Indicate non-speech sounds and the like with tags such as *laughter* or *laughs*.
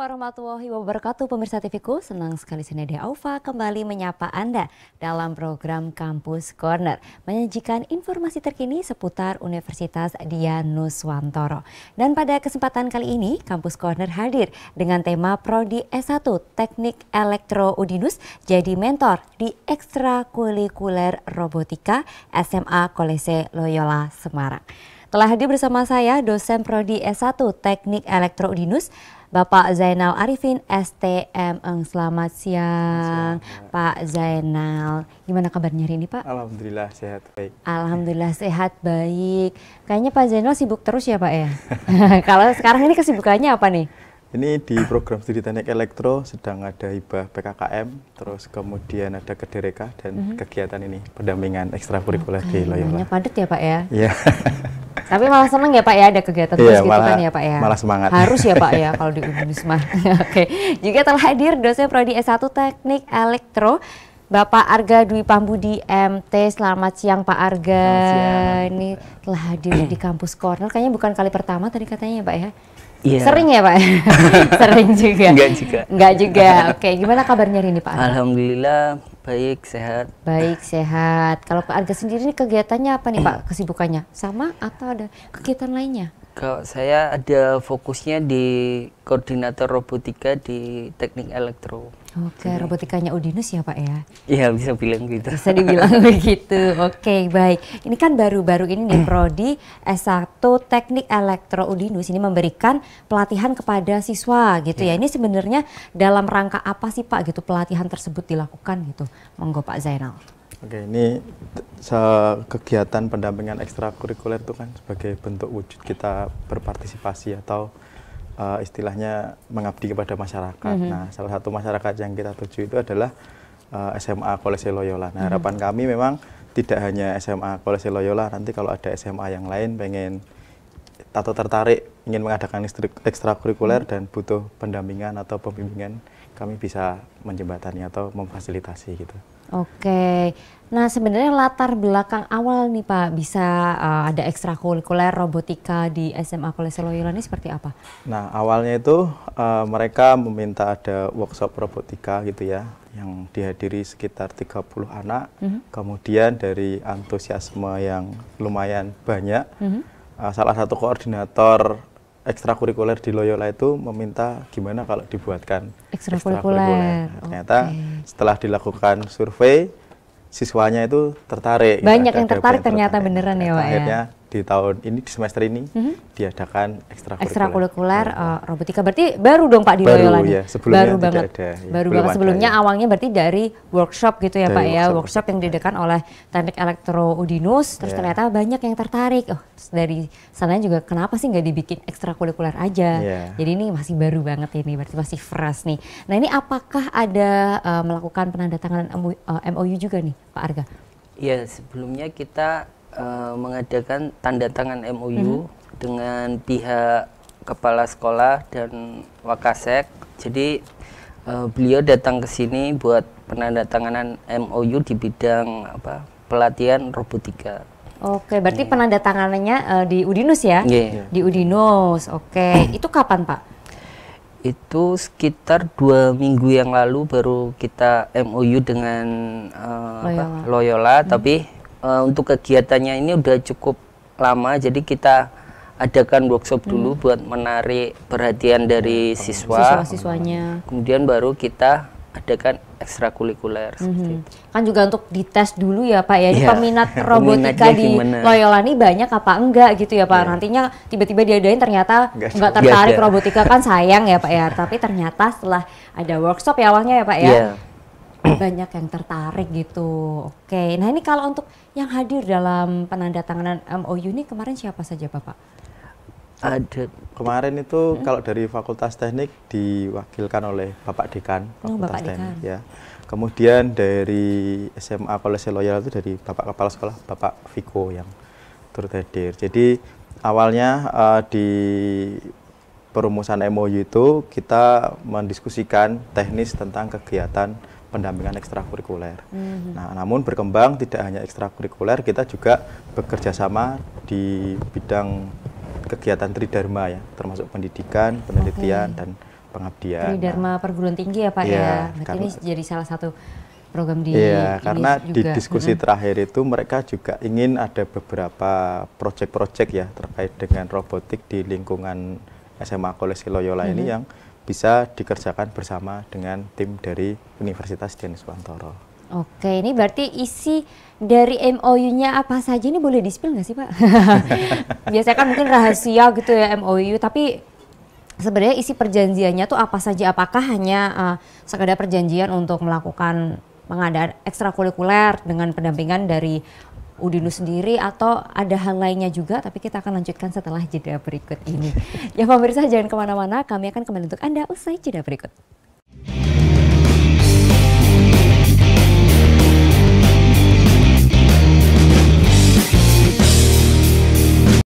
warahmatullahi wabarakatuh pemirsa TVku. Senang sekali senedia Aufa kembali menyapa Anda dalam program Kampus Corner. Menyajikan informasi terkini seputar Universitas Dianuswantoro. Dan pada kesempatan kali ini Kampus Corner hadir dengan tema Prodi S1 Teknik Elektro Udinus jadi mentor di ekstrakurikuler robotika SMA Kolese Loyola Semarang. Telah hadir bersama saya dosen prodi S1 Teknik Elektro Udinus Bapak Zainal Arifin STM. Selamat siang, Selamat. Pak Zainal. Gimana kabarnya hari ini, Pak? Alhamdulillah sehat baik. Alhamdulillah sehat baik. Kayaknya Pak Zainal sibuk terus ya, Pak ya. *laughs* Kalau sekarang ini kesibukannya apa nih? Ini di program studi teknik elektro sedang ada hibah PKKM, terus kemudian ada kedereka dan mm -hmm. kegiatan ini pendampingan ekstrakurikuler okay, di Loyola. Padat ya Pak ya? Iya. *laughs* Tapi malah seneng ya Pak ya ada kegiatan iya, terus gitu kan ya Pak ya. Malah semangat. Harus ya Pak ya *laughs* kalau di Unisma. *laughs* Oke. Juga telah hadir dosen prodi S1 Teknik Elektro Bapak Arga Dwi Pambudi MT. Selamat siang Pak Arga. Selamat siang. Ini telah hadir di kampus Corner. Kayaknya bukan kali pertama tadi katanya ya Pak ya. Yeah. Sering ya Pak? *laughs* Sering juga. Enggak juga. Enggak juga. Oke, gimana kabarnya ini Pak? Alhamdulillah baik sehat. Baik sehat. Kalau Pak Arga sendiri ini kegiatannya apa nih Pak? Kesibukannya sama atau ada kegiatan lainnya? Kalau saya ada fokusnya di koordinator robotika di teknik elektro. Oke, robotikanya udinus ya Pak ya? Iya, bisa bilang gitu. Bisa dibilang *laughs* begitu. Oke, baik. Ini kan baru-baru ini nih *clears throat* Prodi S1 Teknik Elektro Udinus ini memberikan pelatihan kepada siswa gitu ya. ya. Ini sebenarnya dalam rangka apa sih Pak gitu pelatihan tersebut dilakukan gitu? Monggo Pak Zainal. Oke, ini kegiatan pendampingan ekstrakurikuler itu kan sebagai bentuk wujud kita berpartisipasi atau uh, istilahnya mengabdi kepada masyarakat. Mm -hmm. Nah, salah satu masyarakat yang kita tuju itu adalah uh, eh, SMA Kolese Loyola. Nah, mhm. harapan mm -hmm. kami memang tidak hanya SMA Kolese Loyola, nanti kalau ada SMA yang lain pengen atau tertarik ingin mengadakan ekstrakurikuler dan butuh pendampingan atau pembimbingan, kami bisa menjembatani atau memfasilitasi gitu. Oke, nah sebenarnya latar belakang awal nih Pak bisa uh, ada ekstrakurikuler robotika di SMA Kolese Loyola ini seperti apa? Nah awalnya itu uh, mereka meminta ada workshop robotika gitu ya, yang dihadiri sekitar 30 anak. Mm -hmm. Kemudian dari antusiasme yang lumayan banyak, mm -hmm. uh, salah satu koordinator ekstrakurikuler di Loyola itu meminta gimana kalau dibuatkan ekstrakurikuler. Ternyata okay. setelah dilakukan survei siswanya itu tertarik. Banyak ya, yang tertarik ternyata tertarik. beneran ya, Pak ya? Akhirnya di tahun ini di semester ini mm -hmm. diadakan ekstrakurikuler. ekstra uh, iya. eh, robotika berarti baru dong Pak di baru, Loyola. Ya, iya, sebelumnya baru banget. Ada, ya. Baru banget sebelumnya ya. awalnya berarti dari workshop gitu ya dari Pak ya. workshop. ya, workshop yang diadakan oleh Teknik Elektro Udinus terus yeah. ternyata banyak yang tertarik. Oh, dari sana juga kenapa sih nggak dibikin ekstrakurikuler aja? Yeah. Jadi ini masih baru banget ini, berarti masih fresh nih. Nah, ini apakah ada uh, melakukan penandatanganan MOU eh, juga nih Pak Arga? ya sebelumnya kita Eh, mengadakan tanda tangan MOU mm -hmm. dengan pihak kepala sekolah dan wakasek. Jadi uh, beliau datang ke sini buat penandatanganan MOU di bidang apa pelatihan robotika. Oke, berarti yeah. Hmm. penandatanganannya uh, di Udinus ya? Yeah. Di Udinus. Oke, hmm. itu kapan Pak? Itu sekitar dua minggu yang lalu baru kita MOU dengan uh, Loyola, apa, Loyola hmm. tapi uh, untuk kegiatannya ini udah cukup lama jadi kita adakan workshop dulu hmm. buat menarik perhatian dari iya, siswa siswa-siswanya hmm. kemudian baru kita adakan ekstrakurikuler mm -hmm. kan juga untuk dites dulu ya pak ya, yeah. peminat *laughs* robotika di Loyola ini banyak apa enggak gitu ya pak yeah. nantinya tiba-tiba diadain ternyata enggak, enggak tertarik iya. robotika kan sayang ya pak ya tapi ternyata setelah ada workshop ya awalnya ya pak ya yeah banyak yang tertarik gitu. Oke, nah ini kalau untuk yang hadir dalam penandatanganan MOU ini kemarin siapa saja Bapak? Ada. Kemarin itu hmm? kalau dari Fakultas Teknik diwakilkan oleh Bapak Dekan oh, Fakultas oh, Bapak Teknik Dekan. ya. Kemudian dari SMA Kolese Loyal itu dari Bapak Kepala Sekolah Bapak Viko yang turut hadir. Jadi awalnya uh, di perumusan MOU itu kita mendiskusikan teknis tentang kegiatan pendampingan ekstrakurikuler. Mm-hmm. Nah, namun berkembang tidak hanya ekstrakurikuler, kita juga bekerja sama di bidang kegiatan Tridharma ya, termasuk pendidikan, penelitian okay. dan pengabdian. Tridharma nah, perguruan tinggi ya Pak iya, ya. ya. ini jadi salah satu program di Iya, karena juga. di diskusi hmm. terakhir itu mereka juga ingin ada beberapa proyek-proyek ya terkait dengan robotik di lingkungan SMA Kolesi Loyola hmm. ini mhm. yang bisa dikerjakan bersama dengan tim dari Universitas Dian Wantoro. Oke, ini berarti isi dari MOU-nya apa saja ini boleh di spill nggak sih Pak? *laughs* Biasanya kan mungkin rahasia gitu ya MOU, tapi sebenarnya isi perjanjiannya tuh apa saja? Apakah hanya uh, sekadar perjanjian untuk melakukan pengadaan ekstrakurikuler dengan pendampingan dari Udinu sendiri atau ada hal lainnya juga tapi kita akan lanjutkan setelah jeda berikut ini. *laughs* ya pemirsa jangan kemana-mana kami akan kembali untuk Anda usai jeda berikut.